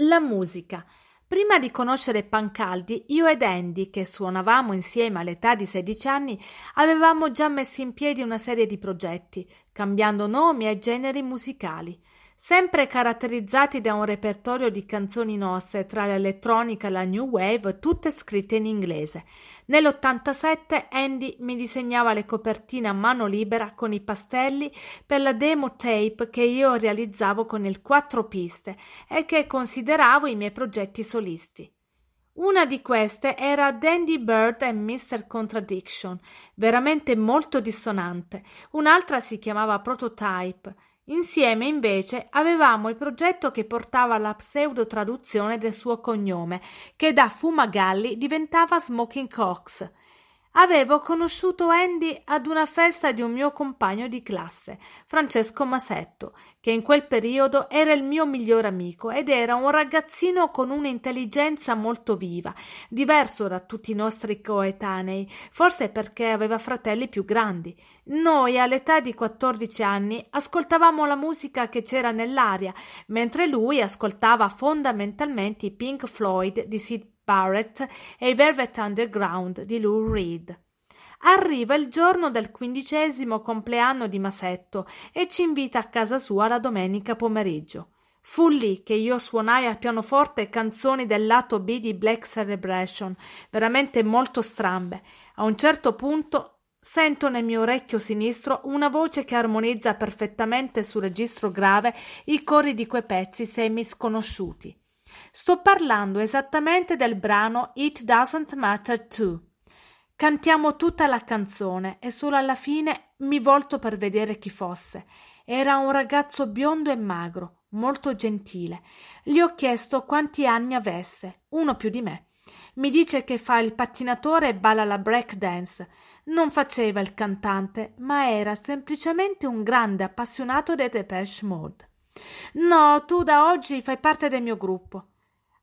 La musica. Prima di conoscere Pancaldi, io ed Andy, che suonavamo insieme all'età di 16 anni, avevamo già messo in piedi una serie di progetti, cambiando nomi e generi musicali sempre caratterizzati da un repertorio di canzoni nostre tra l'elettronica e la new wave, tutte scritte in inglese. Nell'87 Andy mi disegnava le copertine a mano libera con i pastelli per la demo tape che io realizzavo con il quattro piste e che consideravo i miei progetti solisti. Una di queste era Dandy Bird e Mr. Contradiction, veramente molto dissonante. Un'altra si chiamava Prototype Insieme, invece, avevamo il progetto che portava alla pseudo-traduzione del suo cognome, che da Fumagalli diventava Smoking Cox Avevo conosciuto Andy ad una festa di un mio compagno di classe, Francesco Masetto, che in quel periodo era il mio migliore amico ed era un ragazzino con un'intelligenza molto viva, diverso da tutti i nostri coetanei, forse perché aveva fratelli più grandi. Noi all'età di 14 anni ascoltavamo la musica che c'era nell'aria, mentre lui ascoltava fondamentalmente i Pink Floyd di Sid Barrett e i Velvet Underground di Lou Reed. Arriva il giorno del quindicesimo compleanno di Masetto e ci invita a casa sua la domenica pomeriggio. Fu lì che io suonai al pianoforte canzoni del lato B di Black Celebration, veramente molto strambe. A un certo punto sento nel mio orecchio sinistro una voce che armonizza perfettamente sul registro grave i cori di quei pezzi semi sconosciuti. Sto parlando esattamente del brano It Doesn't Matter Too. Cantiamo tutta la canzone e solo alla fine mi volto per vedere chi fosse. Era un ragazzo biondo e magro, molto gentile. Gli ho chiesto quanti anni avesse, uno più di me. Mi dice che fa il pattinatore e balla la break dance. Non faceva il cantante, ma era semplicemente un grande appassionato dei Depeche Mode. No, tu da oggi fai parte del mio gruppo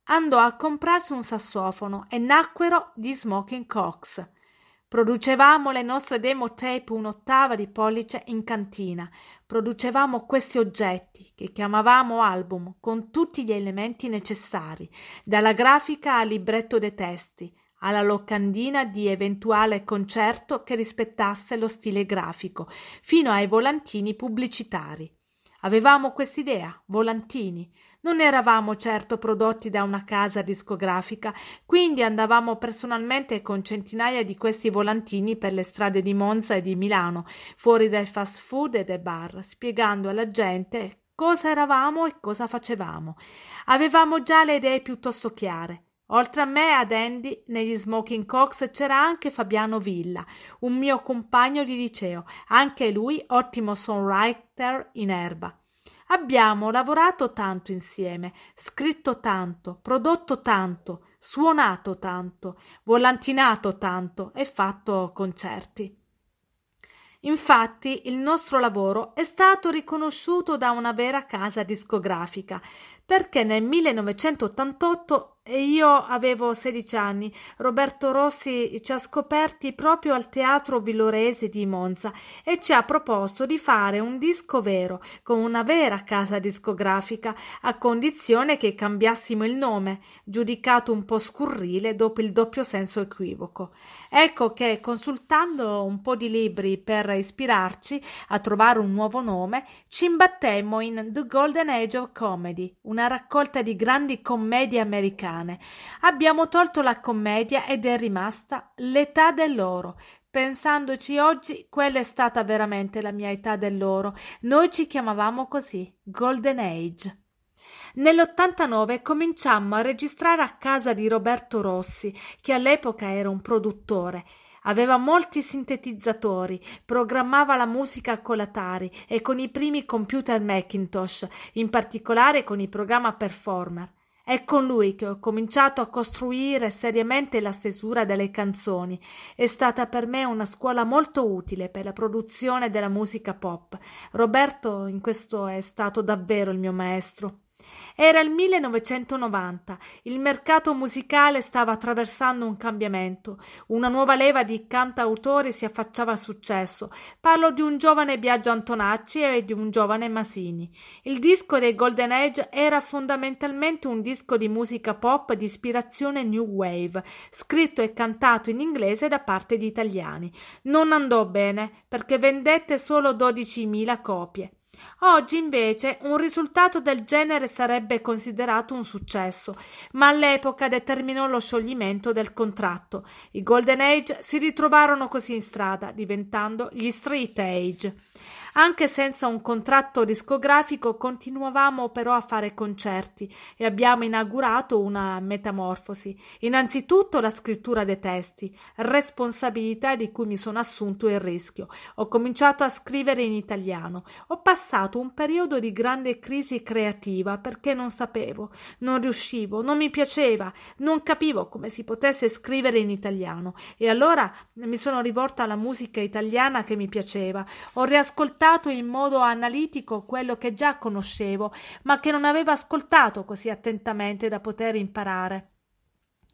andò a comprarsi un sassofono e nacquero gli Smoking Cox. Producevamo le nostre demo tape un'ottava di pollice in cantina, producevamo questi oggetti che chiamavamo album con tutti gli elementi necessari, dalla grafica al libretto dei testi, alla locandina di eventuale concerto che rispettasse lo stile grafico, fino ai volantini pubblicitari. Avevamo quest'idea, volantini, non eravamo certo prodotti da una casa discografica, quindi andavamo personalmente con centinaia di questi volantini per le strade di Monza e di Milano, fuori dai fast food e dai bar, spiegando alla gente cosa eravamo e cosa facevamo. Avevamo già le idee piuttosto chiare. Oltre a me, ad Andy, negli Smoking Cox c'era anche Fabiano Villa, un mio compagno di liceo, anche lui ottimo songwriter in erba. Abbiamo lavorato tanto insieme, scritto tanto, prodotto tanto, suonato tanto, volantinato tanto e fatto concerti. Infatti il nostro lavoro è stato riconosciuto da una vera casa discografica perché nel 1988 e eh, io avevo 16 anni, Roberto Rossi ci ha scoperti proprio al Teatro Villorese di Monza e ci ha proposto di fare un disco vero con una vera casa discografica, a condizione che cambiassimo il nome, giudicato un po' scurrile dopo il doppio senso equivoco. Ecco che consultando un po' di libri per ispirarci a trovare un nuovo nome, ci imbattemmo in The Golden Age of Comedy, una raccolta di grandi commedie americane. Abbiamo tolto la commedia ed è rimasta l'età dell'oro. Pensandoci oggi, quella è stata veramente la mia età dell'oro. Noi ci chiamavamo così, Golden Age. Nell'89 cominciammo a registrare a casa di Roberto Rossi, che all'epoca era un produttore. Aveva molti sintetizzatori, programmava la musica con l'Atari e con i primi computer Macintosh, in particolare con il programma Performer. È con lui che ho cominciato a costruire seriamente la stesura delle canzoni. È stata per me una scuola molto utile per la produzione della musica pop. Roberto in questo è stato davvero il mio maestro. Era il 1990, il mercato musicale stava attraversando un cambiamento, una nuova leva di cantautori si affacciava al successo. Parlo di un giovane Biagio Antonacci e di un giovane Masini. Il disco dei Golden Age era fondamentalmente un disco di musica pop di ispirazione new wave, scritto e cantato in inglese da parte di italiani. Non andò bene perché vendette solo 12.000 copie. Oggi invece un risultato del genere sarebbe considerato un successo, ma all'epoca determinò lo scioglimento del contratto. I Golden Age si ritrovarono così in strada, diventando gli Street Age. Anche senza un contratto discografico continuavamo però a fare concerti e abbiamo inaugurato una metamorfosi. Innanzitutto la scrittura dei testi, responsabilità di cui mi sono assunto il rischio. Ho cominciato a scrivere in italiano. Ho passato un periodo di grande crisi creativa perché non sapevo, non riuscivo, non mi piaceva, non capivo come si potesse scrivere in italiano e allora mi sono rivolta alla musica italiana che mi piaceva. Ho riascoltato commentato in modo analitico quello che già conoscevo, ma che non aveva ascoltato così attentamente da poter imparare.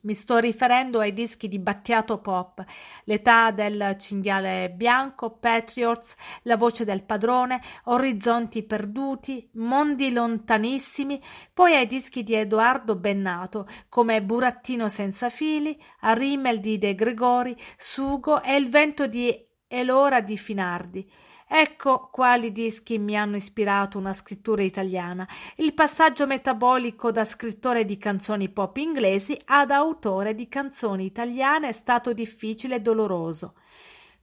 Mi sto riferendo ai dischi di Battiato Pop, L'età del cinghiale bianco, Patriots, La voce del padrone, Orizzonti perduti, Mondi lontanissimi, poi ai dischi di Edoardo Bennato, come Burattino senza fili, Arimel di De Gregori, Sugo e Il vento di Elora di Finardi. Ecco quali dischi mi hanno ispirato una scrittura italiana, il passaggio metabolico da scrittore di canzoni pop inglesi ad autore di canzoni italiane è stato difficile e doloroso.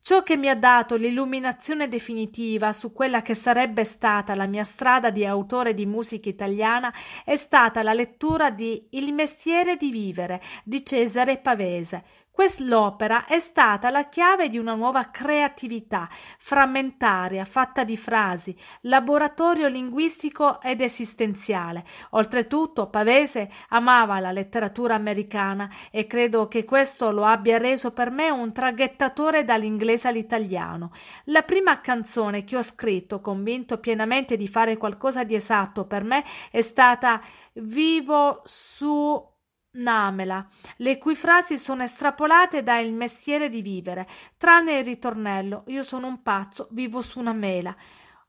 Ciò che mi ha dato l'illuminazione definitiva su quella che sarebbe stata la mia strada di autore di musica italiana è stata la lettura di Il mestiere di vivere di Cesare Pavese, Quest'opera è stata la chiave di una nuova creatività frammentaria, fatta di frasi, laboratorio linguistico ed esistenziale. Oltretutto, Pavese amava la letteratura americana e credo che questo lo abbia reso per me un traghettatore dall'inglese all'italiano. La prima canzone che ho scritto, convinto pienamente di fare qualcosa di esatto per me, è stata Vivo su Namela, le cui frasi sono estrapolate da Il mestiere di vivere, tranne il ritornello Io sono un pazzo, vivo su una mela.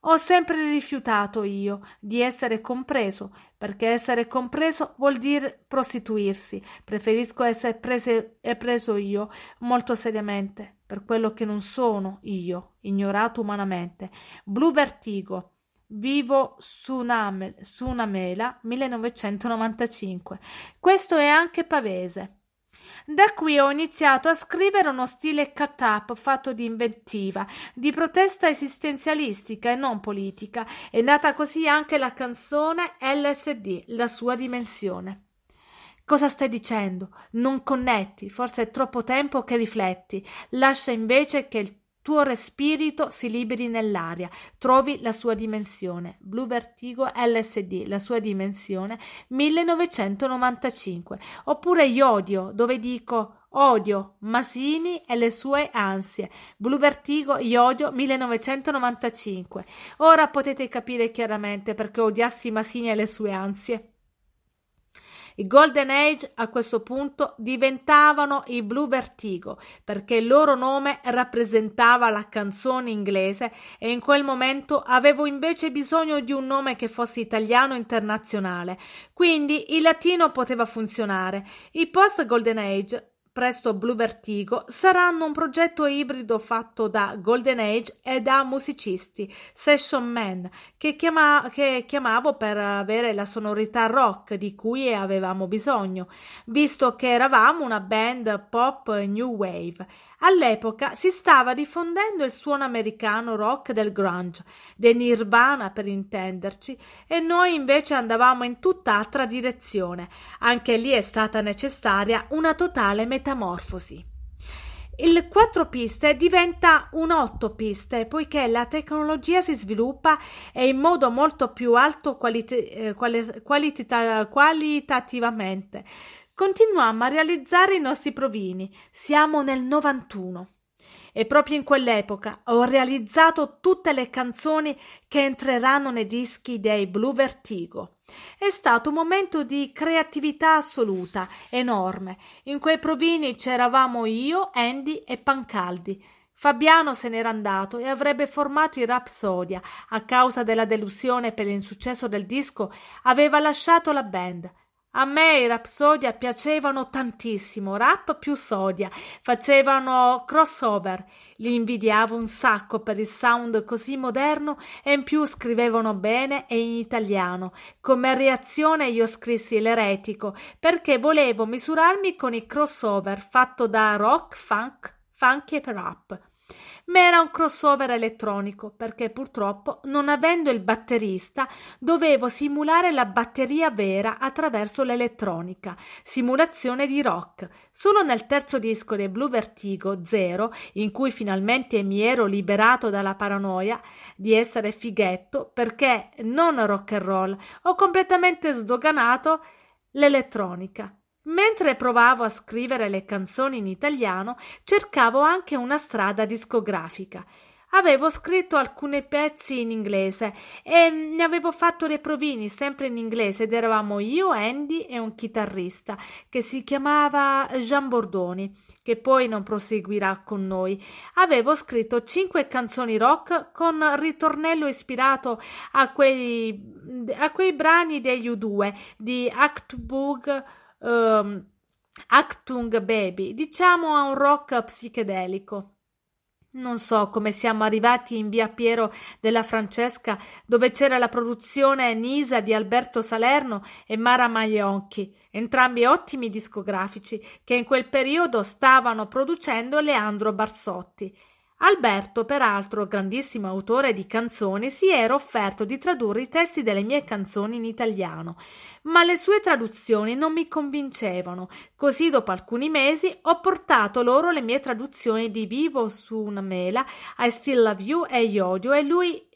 Ho sempre rifiutato io di essere compreso, perché essere compreso vuol dire prostituirsi. Preferisco essere prese, eh, preso io molto seriamente, per quello che non sono io, ignorato umanamente. Blu Vertigo Vivo su una mela 1995. Questo è anche pavese. Da qui ho iniziato a scrivere uno stile cut-up fatto di inventiva, di protesta esistenzialistica e non politica. È nata così anche la canzone LSD, la sua dimensione. Cosa stai dicendo? Non connetti, forse è troppo tempo che rifletti. Lascia invece che il tuo respirito si liberi nell'aria, trovi la sua dimensione. Blu Vertigo LSD, la sua dimensione, 1995. Oppure Iodio, dove dico Odio, Masini e le sue ansie. Blu Vertigo, Iodio 1995. Ora potete capire chiaramente perché odiassi Masini e le sue ansie. I Golden Age a questo punto diventavano i Blu Vertigo perché il loro nome rappresentava la canzone inglese e in quel momento avevo invece bisogno di un nome che fosse italiano internazionale, quindi il latino poteva funzionare. I post Golden Age presto Blue Vertigo saranno un progetto ibrido fatto da Golden Age e da musicisti, Session Man, che, chiama, che chiamavo per avere la sonorità rock di cui avevamo bisogno, visto che eravamo una band pop new wave. All'epoca si stava diffondendo il suono americano rock del grunge, dei Nirvana per intenderci, e noi invece andavamo in tutt'altra direzione. Anche lì è stata necessaria una totale metamorfosi. Il 4 piste diventa un 8 piste poiché la tecnologia si sviluppa e in modo molto più alto qualita- eh, quali- qualitita- qualitativamente continuammo a realizzare i nostri provini. Siamo nel 91. E proprio in quell'epoca ho realizzato tutte le canzoni che entreranno nei dischi dei Blue Vertigo. È stato un momento di creatività assoluta, enorme. In quei provini c'eravamo io, Andy e Pancaldi. Fabiano se n'era andato e avrebbe formato i Rapsodia. A causa della delusione per l'insuccesso del disco, aveva lasciato la band. A me i Rapsodia piacevano tantissimo, rap più sodia, facevano crossover, li invidiavo un sacco per il sound così moderno e in più scrivevano bene e in italiano. Come reazione io scrissi l'eretico perché volevo misurarmi con i crossover fatto da rock, funk, funky e rap ma era un crossover elettronico perché purtroppo, non avendo il batterista, dovevo simulare la batteria vera attraverso l'elettronica, simulazione di rock. Solo nel terzo disco dei Blue Vertigo, Zero, in cui finalmente mi ero liberato dalla paranoia di essere fighetto perché non rock and roll, ho completamente sdoganato l'elettronica. Mentre provavo a scrivere le canzoni in italiano, cercavo anche una strada discografica. Avevo scritto alcuni pezzi in inglese e ne avevo fatto le provini sempre in inglese ed eravamo io, Andy e un chitarrista che si chiamava Jean Bordoni, che poi non proseguirà con noi. Avevo scritto cinque canzoni rock con ritornello ispirato a quei, a quei brani degli U2 di Act Boog um, Actung Baby, diciamo a un rock psichedelico. Non so come siamo arrivati in via Piero della Francesca, dove c'era la produzione Nisa di Alberto Salerno e Mara Maglionchi, entrambi ottimi discografici che in quel periodo stavano producendo Leandro Barsotti Alberto, peraltro grandissimo autore di canzoni, si era offerto di tradurre i testi delle mie canzoni in italiano, ma le sue traduzioni non mi convincevano, così dopo alcuni mesi ho portato loro le mie traduzioni di Vivo su una mela, I Still Love You e Iodio e lui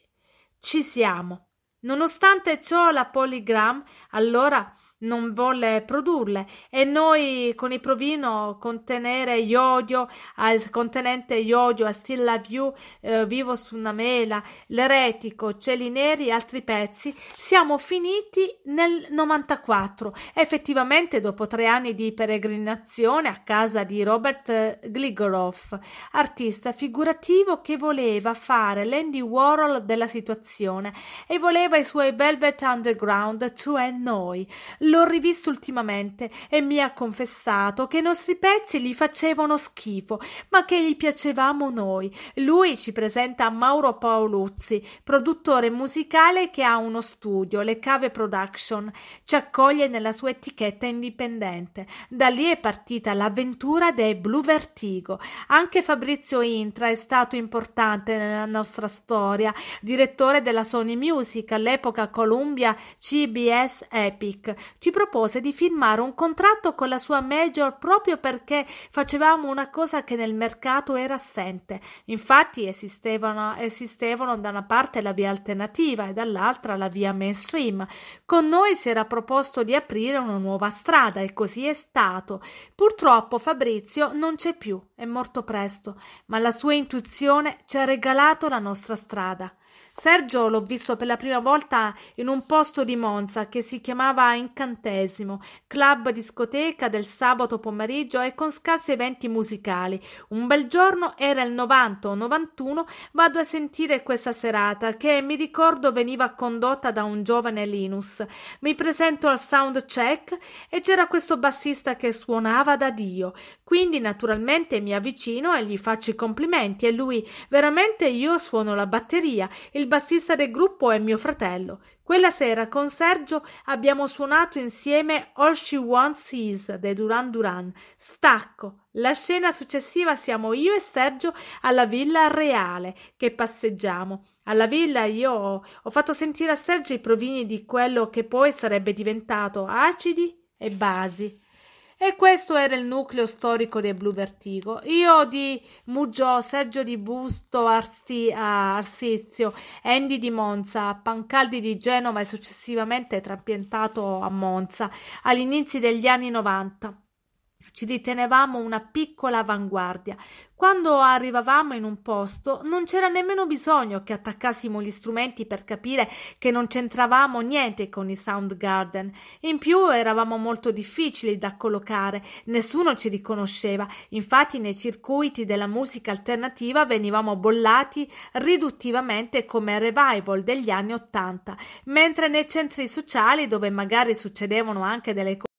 ci siamo. Nonostante ciò la Polygram allora non volle produrle e noi con il provino contenere iodio al contenente iodio a still love you eh, vivo su una mela l'eretico cieli neri e altri pezzi siamo finiti nel 94 effettivamente dopo tre anni di peregrinazione a casa di Robert Gligoroff artista figurativo che voleva fare l'Andy Warhol della situazione e voleva i suoi Velvet Underground cioè noi L'ho rivisto ultimamente e mi ha confessato che i nostri pezzi gli facevano schifo, ma che gli piacevamo noi. Lui ci presenta Mauro Paoluzzi, produttore musicale che ha uno studio, Le Cave Production. Ci accoglie nella sua etichetta indipendente. Da lì è partita l'avventura dei Blue Vertigo. Anche Fabrizio Intra è stato importante nella nostra storia, direttore della Sony Music all'epoca Columbia CBS Epic ci propose di firmare un contratto con la sua major proprio perché facevamo una cosa che nel mercato era assente. Infatti esistevano, esistevano da una parte la via alternativa e dall'altra la via mainstream. Con noi si era proposto di aprire una nuova strada e così è stato. Purtroppo Fabrizio non c'è più, è morto presto, ma la sua intuizione ci ha regalato la nostra strada. Sergio l'ho visto per la prima volta in un posto di Monza che si chiamava Incantesimo, club discoteca del sabato pomeriggio e con scarsi eventi musicali. Un bel giorno, era il 90 o 91, vado a sentire questa serata che mi ricordo veniva condotta da un giovane Linus. Mi presento al sound check e c'era questo bassista che suonava da Dio. Quindi naturalmente mi avvicino e gli faccio i complimenti e lui veramente io suono la batteria il bassista del gruppo è mio fratello. Quella sera con Sergio abbiamo suonato insieme All She Wants Is dei Duran Duran. Stacco. La scena successiva siamo io e Sergio alla Villa Reale che passeggiamo. Alla villa io ho fatto sentire a Sergio i provini di quello che poi sarebbe diventato acidi e basi. E questo era il nucleo storico dei Blu Vertigo. Io di Muggio, Sergio di Busto Arsti, a Arsizio, Andy di Monza, Pancaldi di Genova e successivamente trapiantato a Monza all'inizio degli anni 90 ci ritenevamo una piccola avanguardia. Quando arrivavamo in un posto non c'era nemmeno bisogno che attaccassimo gli strumenti per capire che non c'entravamo niente con i Sound Garden. In più eravamo molto difficili da collocare, nessuno ci riconosceva. Infatti nei circuiti della musica alternativa venivamo bollati riduttivamente come revival degli anni Ottanta, mentre nei centri sociali dove magari succedevano anche delle cose